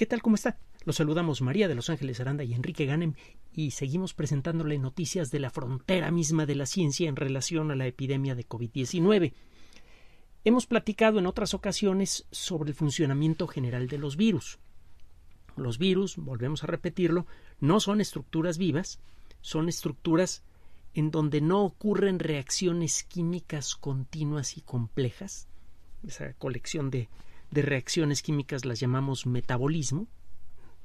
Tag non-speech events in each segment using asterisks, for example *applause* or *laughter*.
¿Qué tal? ¿Cómo está? Los saludamos María de Los Ángeles Aranda y Enrique Ganem y seguimos presentándole noticias de la frontera misma de la ciencia en relación a la epidemia de COVID-19. Hemos platicado en otras ocasiones sobre el funcionamiento general de los virus. Los virus, volvemos a repetirlo, no son estructuras vivas, son estructuras en donde no ocurren reacciones químicas continuas y complejas, esa colección de de reacciones químicas las llamamos metabolismo.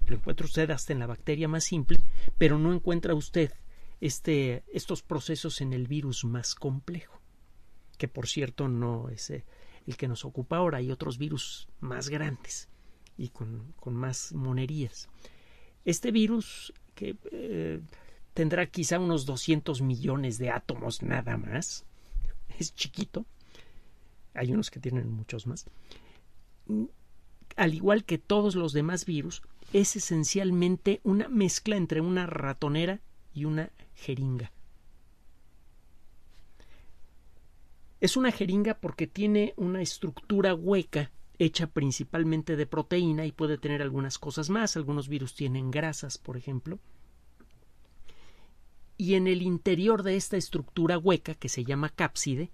Lo encuentra usted hasta en la bacteria más simple, pero no encuentra usted este, estos procesos en el virus más complejo, que por cierto no es eh, el que nos ocupa ahora, hay otros virus más grandes y con, más monerías. Este virus que eh, tendrá quizá unos 200 millones de átomos nada más, es chiquito, hay unos que tienen muchos más, al igual que todos los demás virus, es esencialmente una mezcla entre una ratonera y una jeringa. Es una jeringa porque tiene una estructura hueca hecha principalmente de proteína y puede tener algunas cosas más. Algunos virus tienen grasas, por ejemplo. Y en el interior de esta estructura hueca, que se llama cápside,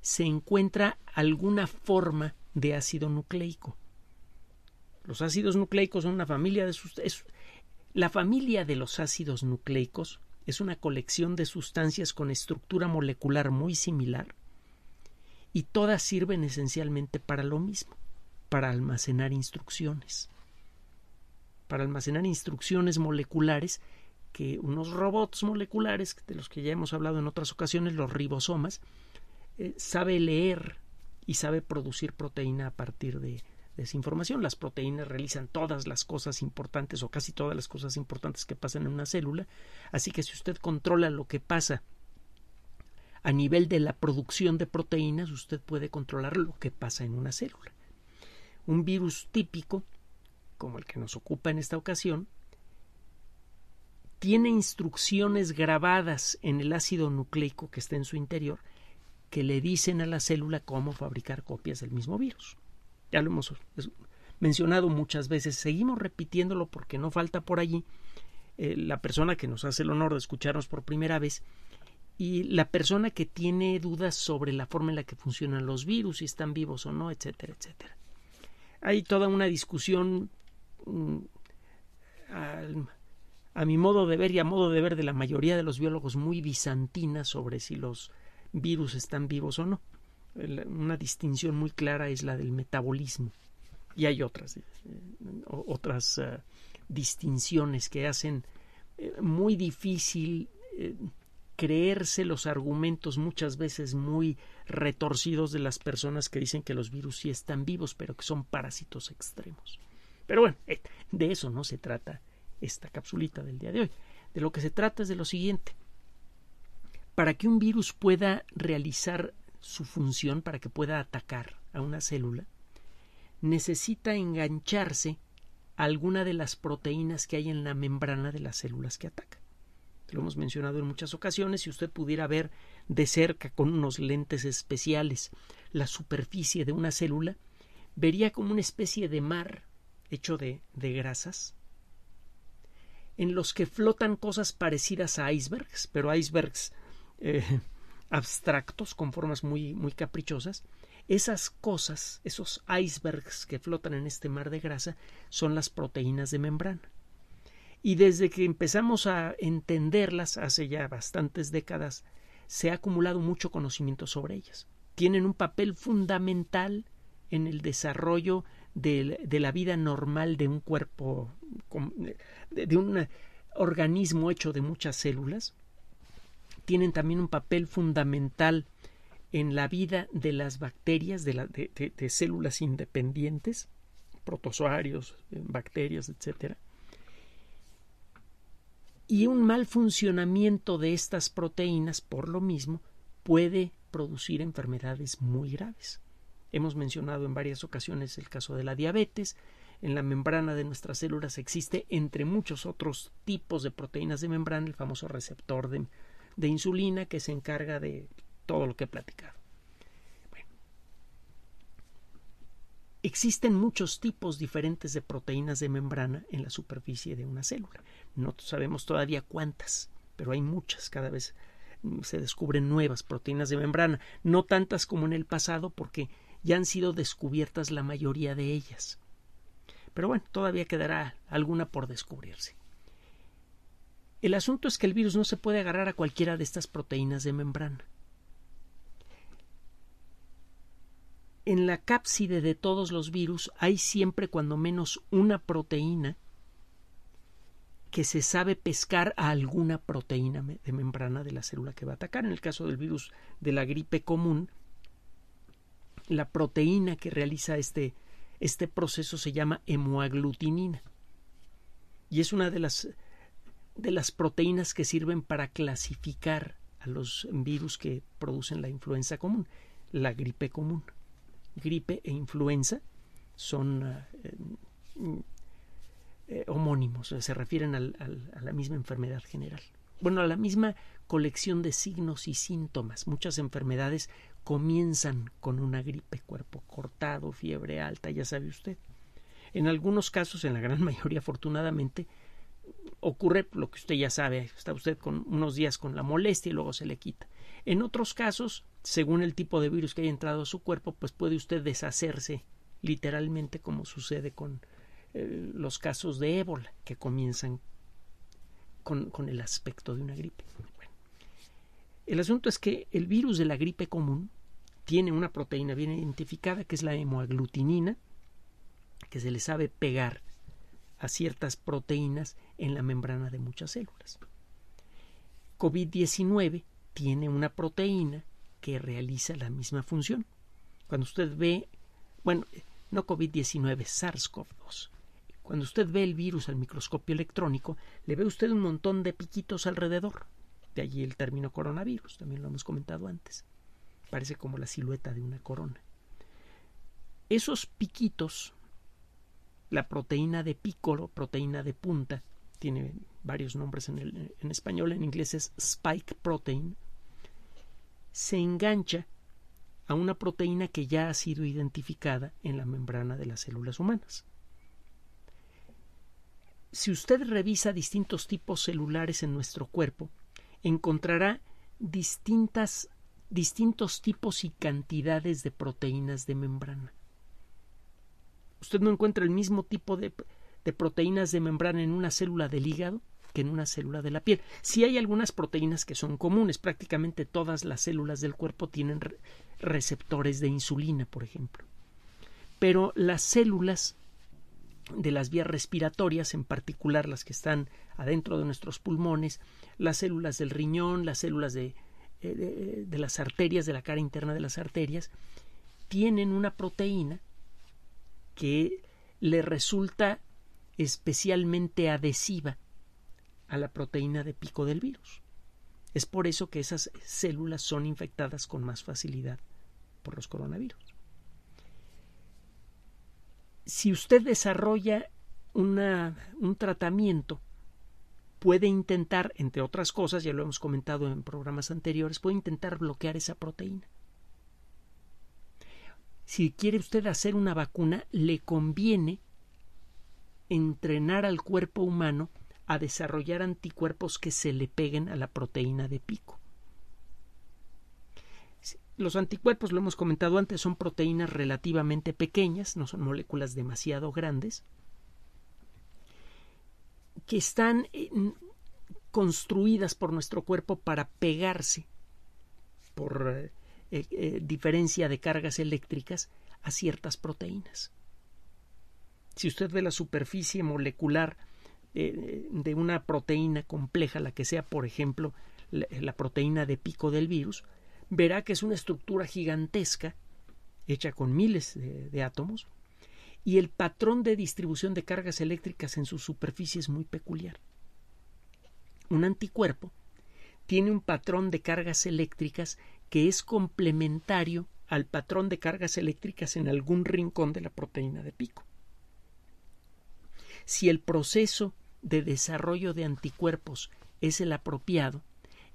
se encuentra alguna forma de ácido nucleico. Los ácidos nucleicos son una familia de sustancias. La familia de los ácidos nucleicos es una colección de sustancias con estructura molecular muy similar y todas sirven esencialmente para lo mismo, para almacenar instrucciones. Para almacenar instrucciones moleculares que unos robots moleculares, de los que ya hemos hablado en otras ocasiones, los ribosomas, eh, sabe leer y sabe producir proteína a partir de, esa información. Las proteínas realizan todas las cosas importantes o casi todas las cosas importantes que pasan en una célula, así que si usted controla lo que pasa a nivel de la producción de proteínas, usted puede controlar lo que pasa en una célula. Un virus típico, como el que nos ocupa en esta ocasión, tiene instrucciones grabadas en el ácido nucleico que está en su interior que le dicen a la célula cómo fabricar copias del mismo virus. Ya lo hemos mencionado muchas veces, seguimos repitiéndolo porque no falta por allí eh, la persona que nos hace el honor de escucharnos por primera vez y la persona que tiene dudas sobre la forma en la que funcionan los virus, si están vivos o no, etcétera, etcétera. Hay toda una discusión mm, a, a mi modo de ver y a modo de ver de la mayoría de los biólogos muy bizantina sobre si los virus están vivos o no. Una distinción muy clara es la del metabolismo y hay otras, eh, otras eh, distinciones que hacen eh, muy difícil creerse los argumentos muchas veces muy retorcidos de las personas que dicen que los virus sí están vivos, pero que son parásitos extremos. Pero bueno, de eso no se trata esta capsulita del día de hoy. De lo que se trata es de lo siguiente para que un virus pueda realizar su función, para que pueda atacar a una célula, necesita engancharse a alguna de las proteínas que hay en la membrana de las células que ataca. Lo hemos mencionado en muchas ocasiones, si usted pudiera ver de cerca con unos lentes especiales la superficie de una célula, vería como una especie de mar hecho de, de grasas, en los que flotan cosas parecidas a icebergs, pero icebergs eh, *laughs* abstractos, con formas muy, muy caprichosas, esas cosas, esos icebergs que flotan en este mar de grasa, son las proteínas de membrana. Y desde que empezamos a entenderlas hace ya bastantes décadas, se ha acumulado mucho conocimiento sobre ellas. Tienen un papel fundamental en el desarrollo de, la vida normal de un cuerpo, de un organismo hecho de muchas células, tienen también un papel fundamental en la vida de las bacterias, de, células independientes, protozoarios, eh, bacterias, etc. Y un mal funcionamiento de estas proteínas, por lo mismo, puede producir enfermedades muy graves. Hemos mencionado en varias ocasiones el caso de la diabetes. En la membrana de nuestras células existe, entre muchos otros tipos de proteínas de membrana, el famoso receptor de, de insulina que se encarga de todo lo que he platicado. existen muchos tipos diferentes de proteínas de membrana en la superficie de una célula. No sabemos todavía cuántas, pero hay muchas cada vez se descubren nuevas proteínas de membrana, no tantas como en el pasado porque ya han sido descubiertas la mayoría de ellas. Pero bueno, todavía quedará alguna por descubrirse. El asunto es que el virus no se puede agarrar a cualquiera de estas proteínas de membrana. En la cápside de todos los virus hay siempre cuando menos una proteína que se sabe pescar a alguna proteína de membrana de la célula que va a atacar. En el caso del virus de la gripe común, la proteína que realiza este, este proceso se llama hemoaglutinina. Y es una de las de las proteínas que sirven para clasificar a los virus que producen la influenza común, la gripe común. Gripe e influenza son eh, eh, mm, eh, homónimos, se refieren a la misma enfermedad general. Bueno, a la misma colección de signos y síntomas. Muchas enfermedades comienzan con una gripe, cuerpo cortado, fiebre alta, ya sabe usted. En algunos casos, en la gran *laughs* mayoría afortunadamente, ocurre lo que usted ya sabe, está usted con unos días con la molestia y luego se le quita. En otros casos, según el tipo de virus que haya entrado a su cuerpo, pues puede usted deshacerse literalmente como sucede con eh, los casos de ébola que comienzan con, el aspecto de una gripe. el asunto es que el virus de la gripe común tiene una proteína bien identificada que es la hemoaglutinina que se le sabe pegar a ciertas proteínas en la membrana de muchas células. COVID-19 tiene una proteína que realiza la misma función. Cuando usted ve, bueno, no COVID-19, SARS-CoV-2. Cuando usted ve el virus al microscopio electrónico, le ve usted un montón de piquitos alrededor. De allí el término coronavirus, también lo hemos comentado antes. Parece como la silueta de una corona. Esos piquitos la proteína de pícoro, proteína de punta, tiene varios nombres en, en español, en inglés es spike protein, se engancha a una proteína que ya ha sido identificada en la membrana de las células humanas. Si usted revisa distintos tipos celulares en nuestro cuerpo, encontrará distintas, distintos tipos y cantidades de proteínas de membrana. Usted no encuentra el mismo tipo de, proteínas de membrana en una célula del hígado que en una célula de la piel. Si sí hay algunas proteínas que son comunes, prácticamente todas las células del cuerpo tienen receptores de insulina, por ejemplo. Pero las células de las vías respiratorias, en particular las que están adentro de nuestros pulmones, las células del riñón, las células de, eh, de las arterias, de la cara interna de las arterias, tienen una proteína que le resulta especialmente adhesiva a la proteína de pico del virus. Es por eso que esas células son infectadas con más facilidad por los coronavirus. Si usted desarrolla un tratamiento, puede intentar, entre otras cosas, ya lo hemos comentado en programas anteriores, puede intentar bloquear esa proteína si quiere usted hacer una vacuna, le conviene entrenar al cuerpo humano a desarrollar anticuerpos que se le peguen a la proteína de pico. Los anticuerpos, lo hemos comentado antes, son proteínas relativamente pequeñas, no son moléculas demasiado grandes, que están construidas por nuestro cuerpo para pegarse por eh, eh, eh, diferencia de cargas eléctricas a ciertas proteínas. Si usted ve la superficie molecular eh, de una proteína compleja, la que sea, por ejemplo, la, proteína de pico del virus, verá que es una estructura gigantesca, hecha con miles de átomos, y el patrón de distribución de cargas eléctricas en su superficie es muy peculiar. Un anticuerpo tiene un patrón de cargas eléctricas que es complementario al patrón de cargas eléctricas en algún rincón de la proteína de pico. Si el proceso de desarrollo de anticuerpos es el apropiado,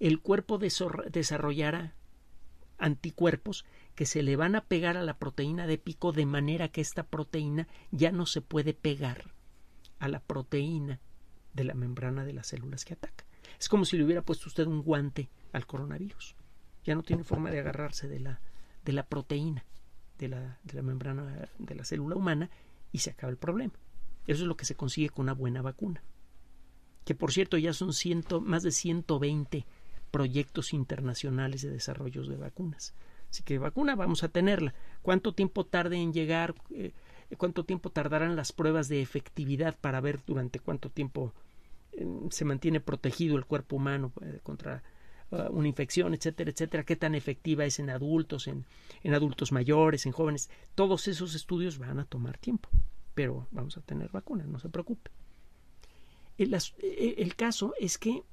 el cuerpo desarrollará anticuerpos que se le van a pegar a la proteína de pico de manera que esta proteína ya no se puede pegar a la proteína de la membrana de las células que ataca. Es como si le hubiera puesto usted un guante al coronavirus ya no tiene forma de agarrarse de la, de la proteína de la, membrana de la célula humana y se acaba el problema. Eso es lo que se consigue con una buena vacuna. Que por cierto ya son más de 120 proyectos internacionales de desarrollos de vacunas. Así que vacuna vamos a tenerla. ¿Cuánto tiempo tarde en llegar? Eh, ¿Cuánto tiempo tardarán las pruebas de efectividad para ver durante cuánto tiempo eh, se mantiene protegido el cuerpo humano eh, contra Ah, una infección, etcétera, etcétera, qué tan efectiva es en adultos, en, en adultos mayores, en jóvenes. Todos esos estudios van a tomar tiempo, pero vamos a tener vacunas, no se preocupe. E, e, el, caso es que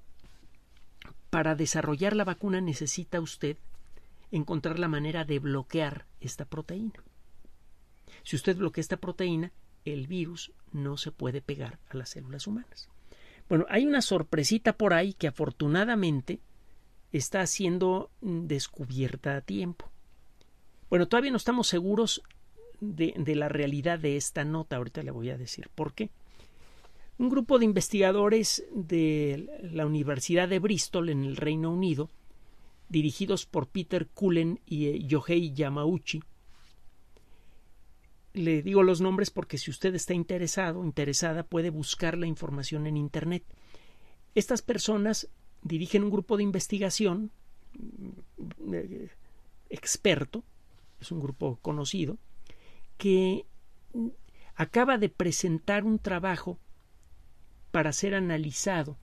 para desarrollar la vacuna necesita usted encontrar la manera de bloquear esta proteína. Si usted bloquea esta proteína, el virus no se puede pegar a las células humanas. Bueno, hay una sorpresita por ahí que afortunadamente está siendo mm, descubierta a tiempo. Bueno, todavía no estamos seguros de, la realidad de esta nota, ahorita le voy a decir por qué. Un grupo de investigadores de la Universidad de Bristol en el Reino Unido, dirigidos por Peter Cullen y eh, Yohei Yamauchi, le digo los nombres porque si usted está interesado, interesada, puede buscar la información en Internet. Estas personas dirigen un grupo de investigación mm, eh, experto, es un grupo conocido, que mm, acaba de presentar un trabajo para ser analizado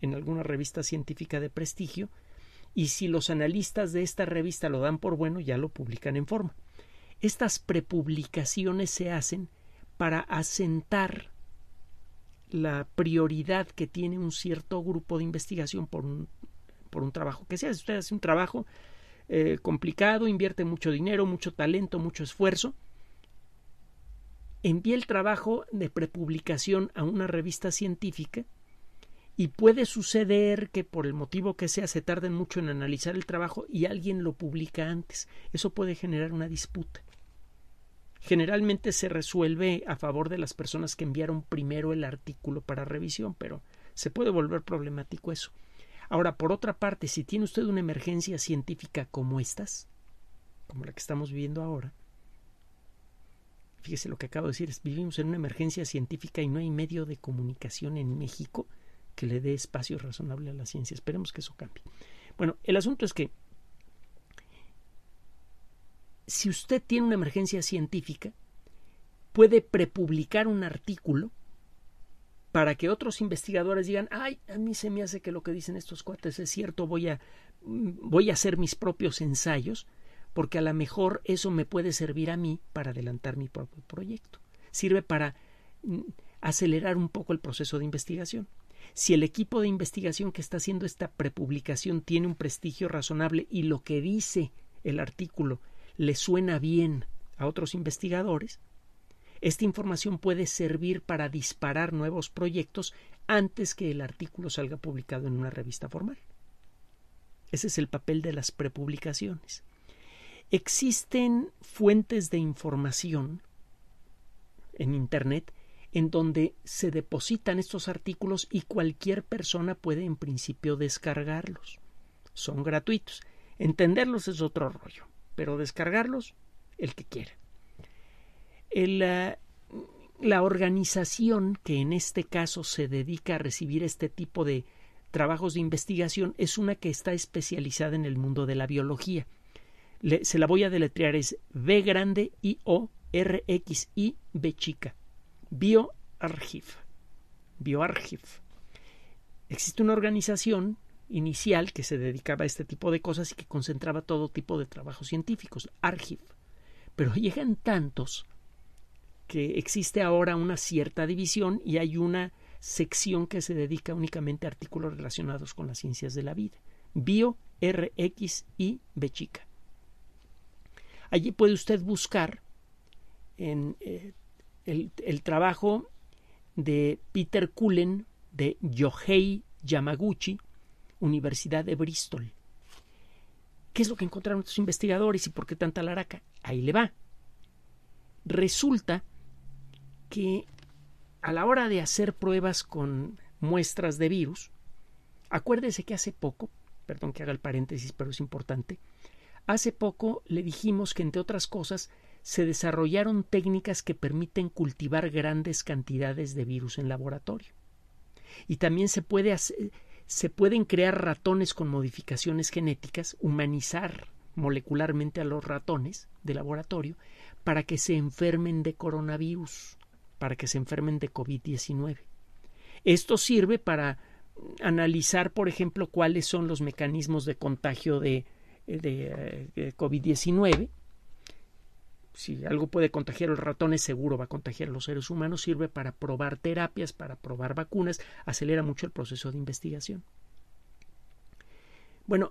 en alguna revista científica de prestigio y si los analistas de esta revista lo dan por bueno ya lo publican en forma. Estas prepublicaciones se hacen para asentar la prioridad que tiene un cierto grupo de investigación por un, trabajo que sea. Si usted hace un trabajo eh, complicado, invierte mucho dinero, mucho talento, mucho esfuerzo, envía el trabajo de prepublicación a una revista científica y puede suceder que por el motivo que sea se tarden mucho en analizar el trabajo y alguien lo publica antes. Eso puede generar una disputa. Generalmente se resuelve a favor de las personas que enviaron primero el artículo para revisión, pero se puede volver problemático eso. Ahora, por otra parte, si tiene usted una emergencia científica como estas, como la que estamos viviendo ahora, fíjese lo que acabo de decir, es, vivimos en una emergencia científica y no hay medio de comunicación en México que le dé espacio razonable a la ciencia. Esperemos que eso cambie. Bueno, el asunto es que si usted tiene una emergencia científica, puede prepublicar un artículo para que otros investigadores digan, ay, a mí se me hace que lo que dicen estos cuates es cierto, voy a, mm, voy a hacer mis propios ensayos, porque a lo mejor eso me puede servir a mí para adelantar mi propio proyecto. Sirve para mm, acelerar un poco el proceso de investigación. Si el equipo de investigación que está haciendo esta prepublicación tiene un prestigio razonable y lo que dice el artículo le suena bien a otros investigadores, esta información puede servir para disparar nuevos proyectos antes que el artículo salga publicado en una revista formal. Ese es el papel de las prepublicaciones. Existen fuentes de información en Internet en donde se depositan estos artículos y cualquier persona puede en principio descargarlos. Son gratuitos. Entenderlos es otro rollo pero descargarlos el que quiera. Eh, la organización que en este caso se dedica a recibir este tipo de trabajos de investigación es una que está especializada en el mundo de la biología. se la voy a deletrear es B grande I O R X I B chica. Bioarchiv. Bioarchiv. Existe una organización inicial que se dedicaba a este tipo de cosas y que concentraba todo tipo de trabajos científicos, Archiv. Pero llegan tantos que existe ahora una cierta división y hay una sección que se dedica únicamente a artículos relacionados con las ciencias de la vida. Bio, RX y Bechica. Allí puede usted buscar en eh, el, el, trabajo de Peter Cullen, de Yohei Yamaguchi, Universidad de Bristol. ¿Qué es lo que encontraron estos investigadores y por qué tanta laraca? Ahí le va. Resulta que a la hora de hacer pruebas con muestras de virus, acuérdese que hace poco, perdón que haga el paréntesis, pero es importante, hace poco le dijimos que entre otras cosas se desarrollaron técnicas que permiten cultivar grandes cantidades de virus en laboratorio. Y también se puede hacer, se pueden crear ratones con modificaciones genéticas, humanizar molecularmente a los ratones de laboratorio para que se enfermen de coronavirus, para que se enfermen de COVID-19. Esto sirve para analizar, por ejemplo, cuáles son los mecanismos de contagio de, eh, COVID-19 si algo puede contagiar al ratón es seguro va a contagiar a los seres humanos, sirve para probar terapias, para probar vacunas, acelera mucho el proceso de investigación. Bueno,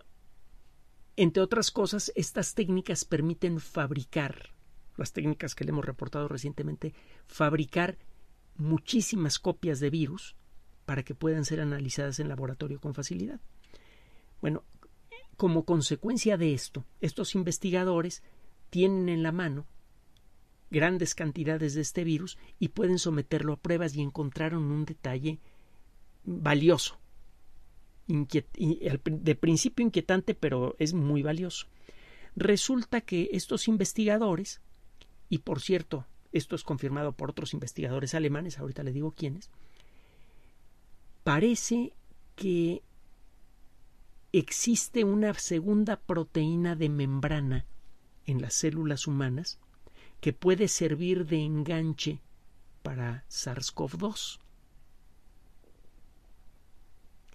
entre otras cosas, estas técnicas permiten fabricar, las técnicas que le hemos reportado recientemente, fabricar muchísimas copias de virus para que puedan ser analizadas en laboratorio con facilidad. Bueno, como consecuencia de esto, estos investigadores tienen en la mano grandes cantidades de este virus y pueden someterlo a pruebas y encontraron un detalle valioso, de principio inquietante, pero es muy valioso. Resulta que estos investigadores, y por cierto, esto es confirmado por otros investigadores alemanes, ahorita le digo quiénes, parece que existe una segunda proteína de membrana en las células humanas que puede servir de enganche para SARS-CoV-2.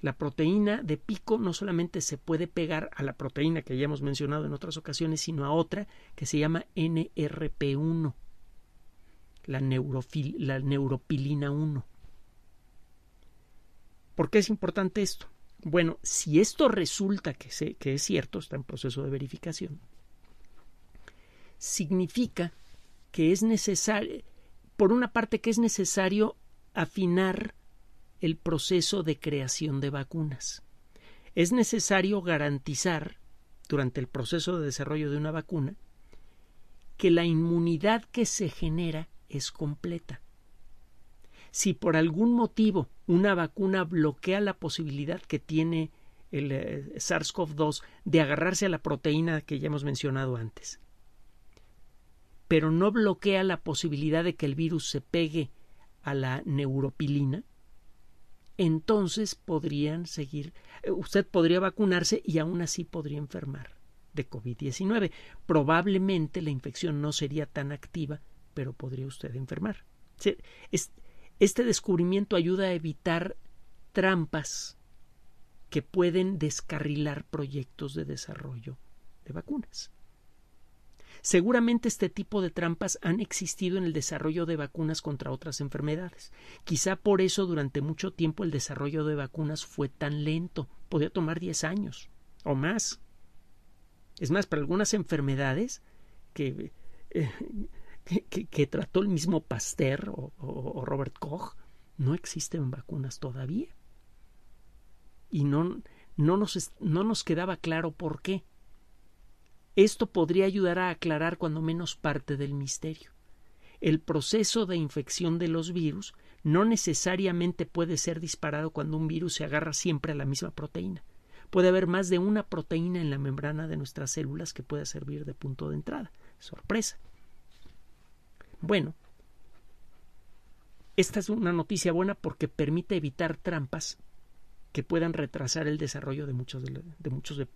La proteína de pico no solamente se puede pegar a la proteína que ya hemos mencionado en otras ocasiones, sino a otra que se llama NRP1, la, neuropilina 1. ¿Por qué es importante esto? Bueno, si esto resulta que es cierto, está en proceso de verificación, significa que es necesario, por una parte que es necesario afinar el proceso de creación de vacunas. Es necesario garantizar, durante el proceso de desarrollo de una vacuna, que la inmunidad que se genera es completa. Si por algún motivo una vacuna bloquea la posibilidad que tiene el eh, SARS-CoV-2 de agarrarse a la proteína que ya hemos mencionado antes, pero no bloquea la posibilidad de que el virus se pegue a la neuropilina, entonces podrían seguir, eh, usted podría vacunarse y aún así podría enfermar de COVID-19. Probablemente la infección no sería tan activa, pero podría usted enfermar. Este descubrimiento ayuda a evitar trampas que pueden descarrilar proyectos de desarrollo de vacunas. Seguramente este tipo de trampas han existido en el desarrollo de vacunas contra otras enfermedades. Quizá por eso durante mucho tiempo el desarrollo de vacunas fue tan lento. Podía tomar 10 años o más. Es más, para algunas enfermedades que, eh, que, trató el mismo Pasteur o, Robert Koch, no existen vacunas todavía. Y no, no nos, no nos quedaba claro por qué. Esto podría ayudar a aclarar cuando menos parte del misterio. El proceso de infección de los virus no necesariamente puede ser disparado cuando un virus se agarra siempre a la misma proteína. Puede haber más de una proteína en la membrana de nuestras células que pueda servir de punto de entrada. Sorpresa. Bueno, esta es una noticia buena porque permite evitar trampas que puedan retrasar el desarrollo de muchos de, muchos de,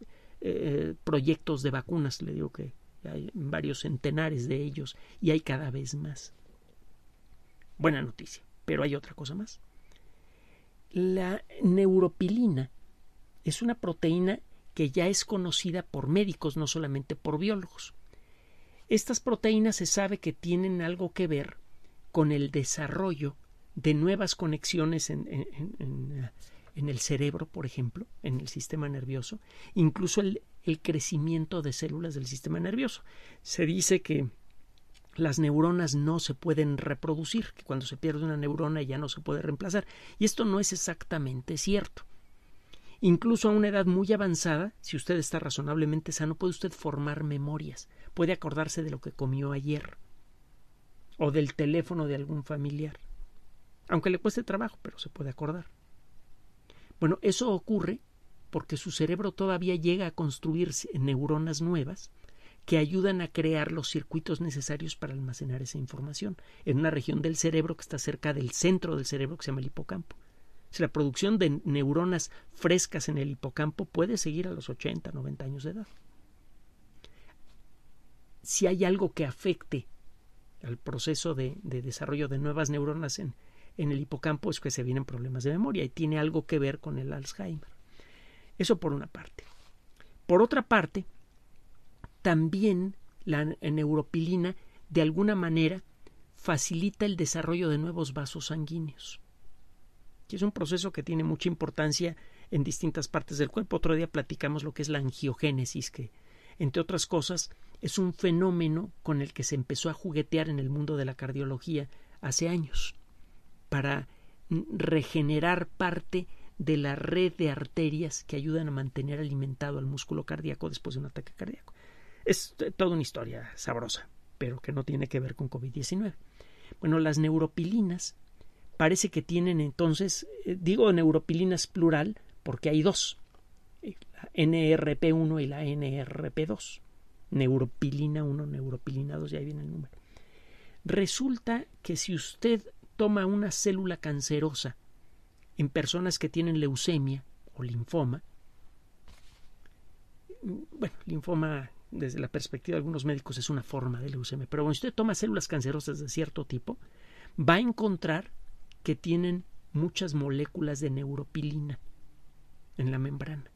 eh, proyectos de vacunas. Le digo que hay varios centenares de ellos y hay cada vez más. Buena noticia, pero hay otra cosa más. La neuropilina es una proteína que ya es conocida por médicos, no solamente por biólogos. Estas proteínas se sabe que tienen algo que ver con el desarrollo de nuevas conexiones en, en, en el cerebro, por ejemplo, en el sistema nervioso, incluso el, crecimiento de células del sistema nervioso. Se dice que las neuronas no se pueden reproducir, que cuando se pierde una neurona ya no se puede reemplazar. Y esto no es exactamente cierto. Incluso a una edad muy avanzada, si usted está razonablemente sano, puede usted formar memorias, puede acordarse de lo que comió ayer o del teléfono de algún familiar. Aunque le cueste trabajo, pero se puede acordar. Bueno, eso ocurre porque su cerebro todavía llega a construir neuronas nuevas que ayudan a crear los circuitos necesarios para almacenar esa información en una región del cerebro que está cerca del centro del cerebro que se llama el hipocampo. Si la producción de neuronas frescas en el hipocampo puede seguir a los 80, 90 años de edad. Si hay algo que afecte al proceso de, de desarrollo de nuevas neuronas en, en el hipocampo es que se vienen problemas de memoria y tiene algo que ver con el Alzheimer. Eso por una parte. Por otra parte, también la neuropilina de alguna manera facilita el desarrollo de nuevos vasos sanguíneos. Que es un proceso que tiene mucha importancia en distintas partes del cuerpo. Otro día platicamos lo que es la angiogénesis, que, entre otras cosas, es un fenómeno con el que se empezó a juguetear en el mundo de la cardiología hace años para regenerar parte de la red de arterias que ayudan a mantener alimentado al músculo cardíaco después de un ataque cardíaco. Es toda una historia sabrosa, pero que no tiene que ver con COVID-19. Bueno, las neuropilinas parece que tienen entonces, eh, digo neuropilinas plural, porque hay dos, eh, la NRP1 y la NRP2. Neuropilina 1, neuropilina 2, ya ahí viene el número. Resulta que si usted toma una célula cancerosa en personas que tienen leucemia o linfoma, bueno, linfoma desde la perspectiva de algunos médicos es una forma de leucemia, pero cuando usted toma células cancerosas de cierto tipo, va a encontrar que tienen muchas moléculas de neuropilina en la membrana,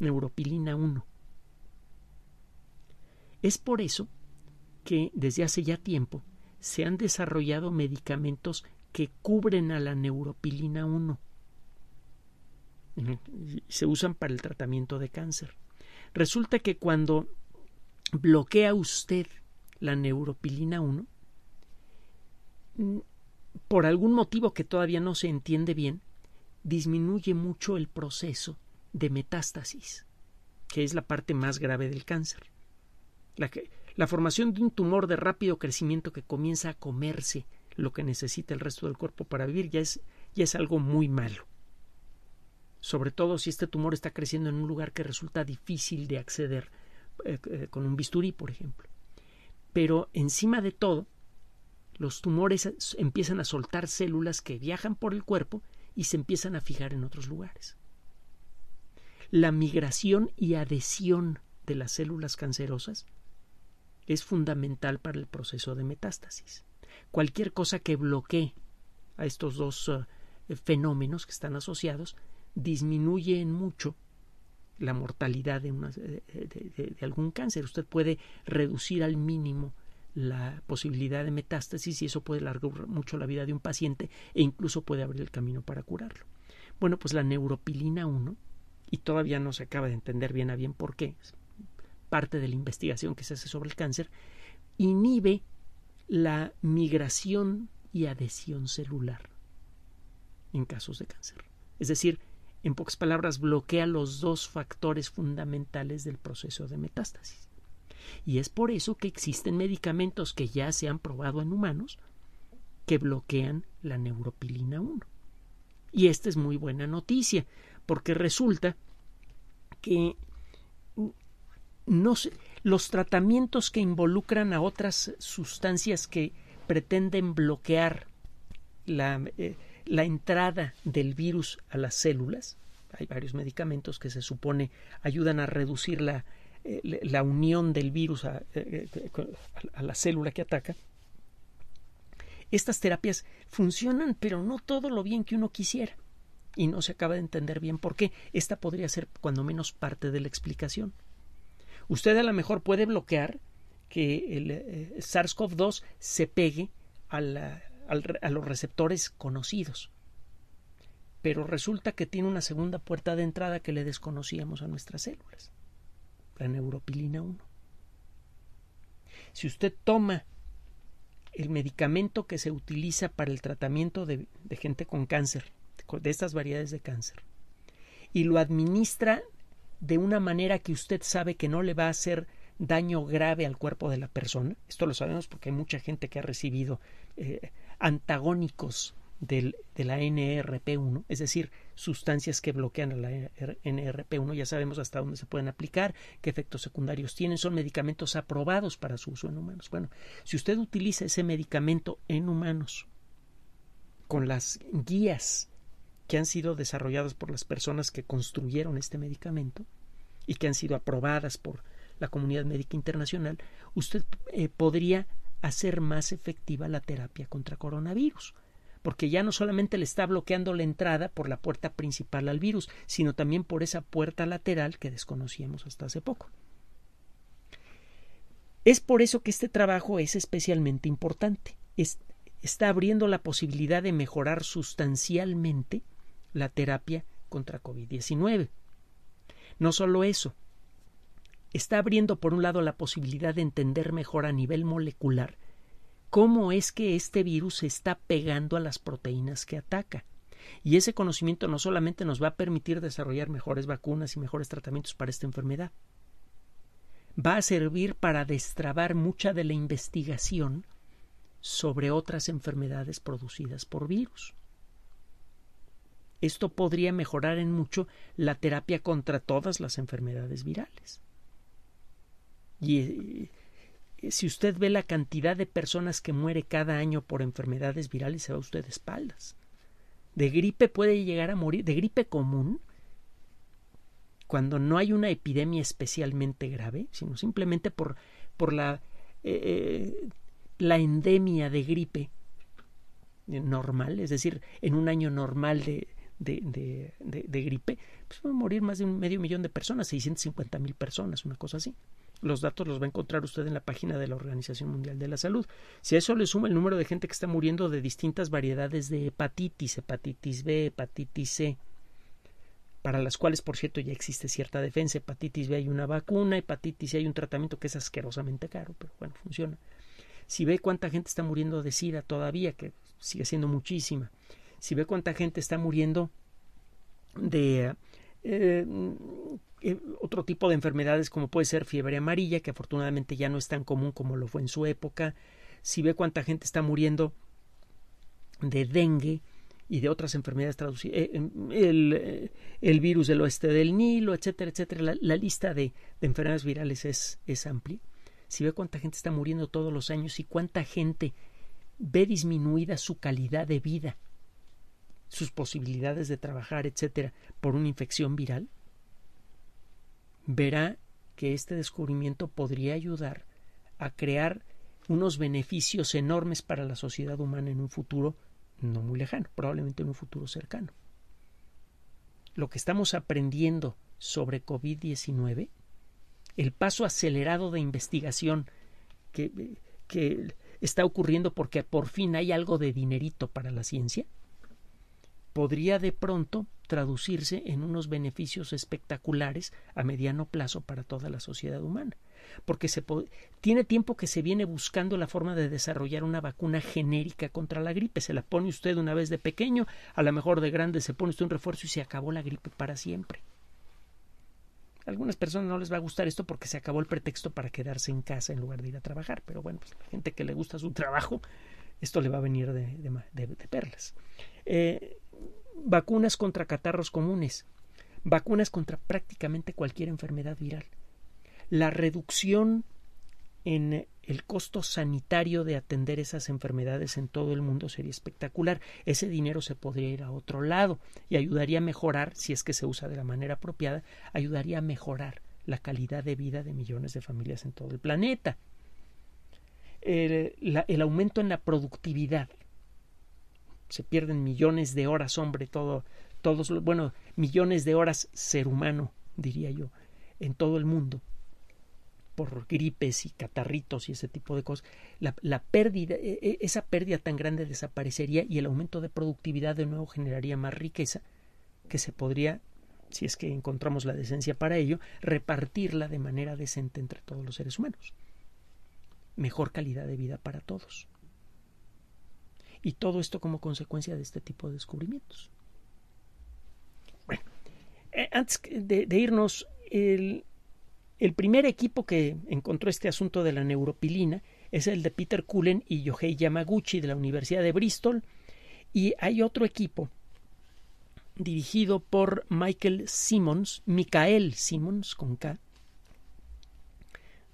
neuropilina 1. Es por eso que desde hace ya tiempo se han desarrollado medicamentos que cubren a la neuropilina 1. Se usan para el tratamiento de cáncer. Resulta que cuando bloquea usted la neuropilina 1, mm, por algún motivo que todavía no se entiende bien, disminuye mucho el proceso de metástasis, que es la parte más grave del cáncer. La que, la formación de un tumor de rápido crecimiento que comienza a comerse lo que necesita el resto del cuerpo para vivir ya es, ya es algo muy malo. Sobre todo si este tumor está creciendo en un lugar que resulta difícil de acceder eh, eh, con un bisturí, por ejemplo. Pero encima de todo, los tumores empiezan a soltar células que viajan por el cuerpo y se empiezan a fijar en otros lugares. La migración y adhesión de las células cancerosas es fundamental para el proceso de metástasis. Cualquier cosa que bloquee a estos dos eh, fenómenos que están asociados disminuye en mucho la mortalidad de, de, algún cáncer. Usted puede reducir al mínimo la posibilidad de metástasis y eso puede alargar mucho la vida de un paciente e incluso puede abrir el camino para curarlo. Bueno, pues la neuropilina 1, y todavía no se acaba de entender bien a bien por qué, parte de la investigación que se hace sobre el cáncer, inhibe la migración y adhesión celular en casos de cáncer. Es decir, en pocas palabras, bloquea los dos factores fundamentales del proceso de metástasis. Y es por eso que existen medicamentos que ya se han probado en humanos que bloquean la neuropilina 1. Y esta es muy buena noticia, porque resulta que los tratamientos que involucran a otras sustancias que pretenden bloquear eh, la, entrada del virus a las células, hay varios medicamentos que se supone ayudan a reducir la, eh, unión del virus eh, a, la célula que ataca. Estas terapias funcionan, pero no todo lo bien que uno quisiera. Y no se acaba de entender bien por qué. Esta podría ser, cuando menos, parte de la explicación usted a lo mejor puede bloquear que el eh, SARS-CoV-2 se pegue a, los receptores conocidos. Pero resulta que tiene una segunda puerta de entrada que le desconocíamos a nuestras células, la neuropilina 1. Si usted toma el medicamento que se utiliza para el tratamiento de gente con cáncer, de estas variedades de cáncer, y lo administra de una manera que usted sabe que no le va a hacer daño grave al cuerpo de la persona. Esto lo sabemos porque hay mucha gente que ha recibido eh, antagónicos del, de la NRP1, es decir, sustancias que bloquean a la NRP1. Ya sabemos hasta dónde se pueden aplicar, qué efectos secundarios tienen. Son medicamentos aprobados para su uso en humanos. Bueno, si usted utiliza ese medicamento en humanos con las guías que han sido desarrolladas por las personas que construyeron este medicamento y que han sido aprobadas por la comunidad médica internacional, usted eh, podría hacer más efectiva la terapia contra coronavirus, porque ya no solamente le está bloqueando la entrada por la puerta principal al virus, sino también por esa puerta lateral que desconocíamos hasta hace poco. Es por eso que este trabajo es especialmente importante. está abriendo la posibilidad de mejorar sustancialmente la terapia contra COVID-19. No solo eso, está abriendo por un lado la posibilidad de entender mejor a nivel molecular cómo es que este virus se está pegando a las proteínas que ataca. Y ese conocimiento no solamente nos va a permitir desarrollar mejores vacunas y mejores tratamientos para esta enfermedad, va a servir para destrabar mucha de la investigación sobre otras enfermedades producidas por virus esto podría mejorar en mucho la terapia contra todas las enfermedades virales. Y eh, eh, si usted ve la cantidad de personas que muere cada año por enfermedades virales, se va usted de espaldas. De gripe puede llegar a morir, de gripe común, cuando no hay una epidemia especialmente grave, sino simplemente por, por la, eh, la endemia de gripe normal, es decir, en un año normal de, de, gripe, pues van a morir más de un medio millón de personas, 650 mil personas, una cosa así. Los datos los va a encontrar usted en la página de la Organización Mundial de la Salud. Si a eso le suma el número de gente que está muriendo de distintas variedades de hepatitis, hepatitis B, hepatitis C, para las cuales, por cierto, ya existe cierta defensa. Hepatitis B hay una vacuna, hepatitis C hay un tratamiento que es asquerosamente caro, pero bueno, funciona. Si ve cuánta gente está muriendo de SIDA todavía, que sigue siendo muchísima si ve cuánta gente está muriendo de eh, eh, otro tipo de enfermedades como puede ser fiebre amarilla, que afortunadamente ya no es tan común como lo fue en su época, si ve cuánta gente está muriendo de dengue y de otras enfermedades traducidas, eh, em, el, virus del oeste del Nilo, etcétera, etcétera, la, lista de, enfermedades virales es, es amplia. Si ve cuánta gente está muriendo todos los años y cuánta gente ve disminuida su calidad de vida sus posibilidades de trabajar, etcétera, por una infección viral, verá que este descubrimiento podría ayudar a crear unos beneficios enormes para la sociedad humana en un futuro no muy lejano, probablemente en un futuro cercano. Lo que estamos aprendiendo sobre COVID-19, el paso acelerado de investigación que, que está ocurriendo porque por fin hay algo de dinerito para la ciencia, podría de pronto traducirse en unos beneficios espectaculares a mediano plazo para toda la sociedad humana, porque se tiene tiempo que se viene buscando la forma de desarrollar una vacuna genérica contra la gripe, se la pone usted una vez de pequeño, a lo mejor de grande se pone usted un refuerzo y se acabó la gripe para siempre. A algunas personas no les va a gustar esto porque se acabó el pretexto para quedarse en casa en lugar de ir a trabajar, pero bueno, pues la gente que le gusta su trabajo, esto le va a venir de, perlas. Eh, vacunas contra catarros comunes, vacunas contra prácticamente cualquier enfermedad viral, la reducción en el costo sanitario de atender esas enfermedades en todo el mundo sería espectacular. Ese dinero se podría ir a otro lado y ayudaría a mejorar, si es que se usa de la manera apropiada, ayudaría a mejorar la calidad de vida de millones de familias en todo el planeta. El, el aumento en la productividad se pierden millones de horas, hombre, todo, todos, bueno, millones de horas ser humano, diría yo, en todo el mundo, por gripes y catarritos y ese tipo de cosas. la pérdida, e, e, esa pérdida tan grande desaparecería y el aumento de productividad de nuevo generaría más riqueza que se podría si es que encontramos la decencia para ello, repartirla de manera decente entre todos los seres humanos. Mejor calidad de vida para todos. Y todo esto como consecuencia de este tipo de descubrimientos. Bueno, eh, antes de, irnos, el, primer equipo que encontró este asunto de la neuropilina es el de Peter Cullen y Yohei Yamaguchi de la Universidad de Bristol. Y hay otro equipo dirigido por Michael Simmons, Michael Simmons con K,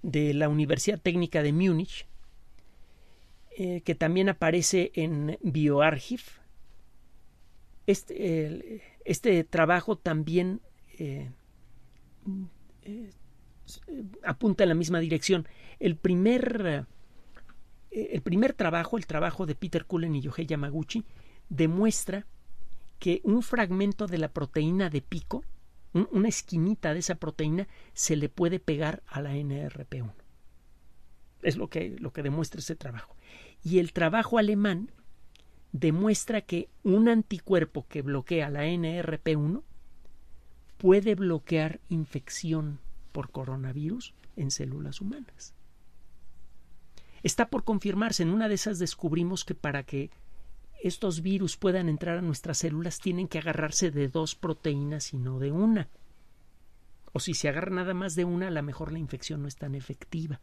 de la Universidad Técnica de Múnich, eh, que también aparece en BioArchive. Este, este trabajo también eh, eh, apunta en la misma dirección. El primer, el primer trabajo, el trabajo de Peter Cullen y Yohei Yamaguchi, demuestra que un fragmento de la proteína de pico, una esquinita de esa proteína, se le puede pegar a la NRP1. Es lo que, lo que demuestra ese trabajo. Y el trabajo alemán demuestra que un anticuerpo que bloquea la NRP1 puede bloquear infección por coronavirus en células humanas. Está por confirmarse, en una de esas descubrimos que para que estos virus puedan entrar a nuestras células tienen que agarrarse de dos proteínas y no de una. O si se agarra nada más de una, a lo mejor la infección no es tan efectiva.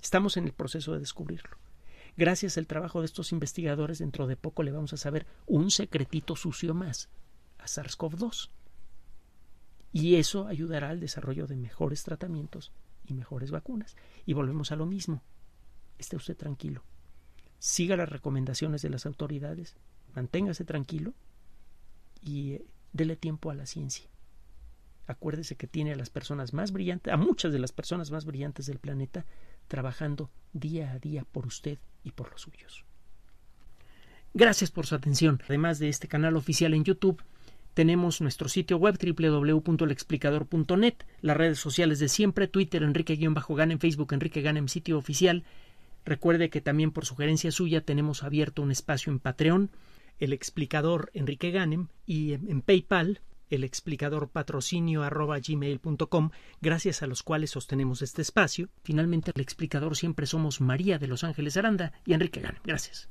Estamos en el proceso de descubrirlo. Gracias al trabajo de estos investigadores, dentro de poco le vamos a saber un secretito sucio más a SARS-CoV-2. Y eso ayudará al desarrollo de mejores tratamientos y mejores vacunas. Y volvemos a lo mismo. Esté usted tranquilo. Siga las recomendaciones de las autoridades, manténgase tranquilo y eh, dele tiempo a la ciencia. Acuérdese que tiene a las personas más brillantes, a muchas de las personas más brillantes del planeta, trabajando día a día por usted y por los suyos. Gracias por su atención. Además de este canal oficial en YouTube, tenemos nuestro sitio web www.lexplicador.net, las redes sociales de siempre, Twitter Enrique-Ganem, Facebook Enrique Ganem, sitio oficial. Recuerde que también por sugerencia suya tenemos abierto un espacio en Patreon, el explicador Enrique Ganem y en PayPal el explicador patrocinio com gracias a los cuales sostenemos este espacio. Finalmente, el explicador siempre somos María de los Ángeles Aranda y Enrique Gan. Gracias.